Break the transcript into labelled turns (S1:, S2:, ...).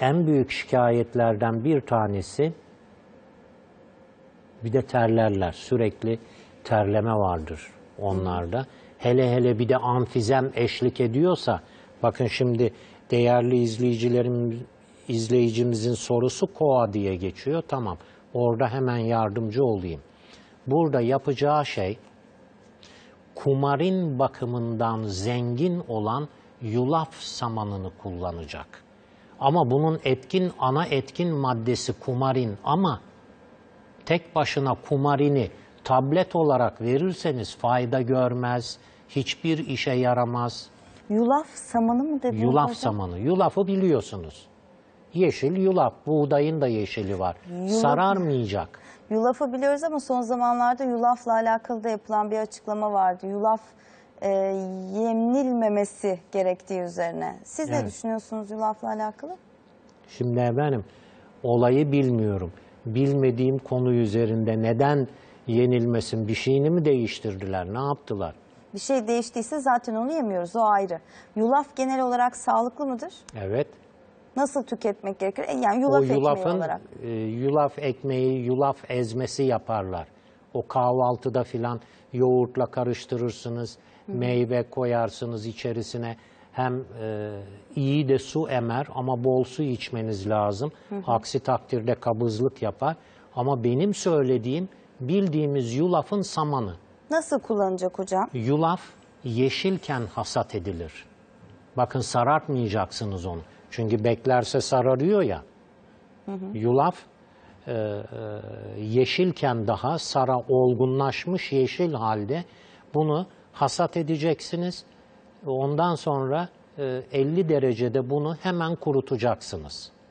S1: en büyük şikayetlerden bir tanesi bir de terlerler. Sürekli terleme vardır onlarda. Hele hele bir de amfizem eşlik ediyorsa bakın şimdi değerli izleyicilerim izleyicimizin sorusu koa diye geçiyor. Tamam. Orada hemen yardımcı olayım. Burada yapacağı şey kumarin bakımından zengin olan yulaf samanını kullanacak. Ama bunun etkin ana etkin maddesi kumarin ama tek başına kumarini tablet olarak verirseniz fayda görmez, hiçbir işe yaramaz.
S2: Yulaf samanı mı dediniz? Yulaf hocam? samanı.
S1: Yulafı biliyorsunuz. Yeşil yulaf, buğdayın da yeşili var. Yulaf. Sararmayacak.
S2: Yulafı biliyoruz ama son zamanlarda yulafla alakalı da yapılan bir açıklama vardı. Yulaf e, yemnilmemesi gerektiği üzerine. Siz Evet. ne düşünüyorsunuz yulafla alakalı?
S1: Şimdi efendim olayı bilmiyorum. Bilmediğim konu üzerinde neden yenilmesin? Bir şeyini mi değiştirdiler? Ne yaptılar?
S2: Bir şey değiştiyse zaten onu yemiyoruz o ayrı. Yulaf genel olarak sağlıklı mıdır? Evet. Nasıl tüketmek gerekir? E, yani yulaf o ekmeği olarak.
S1: e, yulaf ekmeği, yulaf ezmesi yaparlar. O kahvaltıda filan yoğurtla karıştırırsınız, meyve koyarsınız içerisine. Hem e, iyi de su emer ama bol su içmeniz lazım. Aksi takdirde kabızlık yapar. Ama benim söylediğim bildiğimiz yulafın samanı.
S2: Nasıl kullanacak hocam?
S1: Yulaf yeşilken hasat edilir. Bakın sarartmayacaksınız onu. Çünkü beklerse sararıyor ya. Yulaf e, e, yeşilken daha sara olgunlaşmış yeşil halde bunu hasat edeceksiniz. Ondan sonra
S2: 50
S1: e, derecede bunu hemen kurutacaksınız.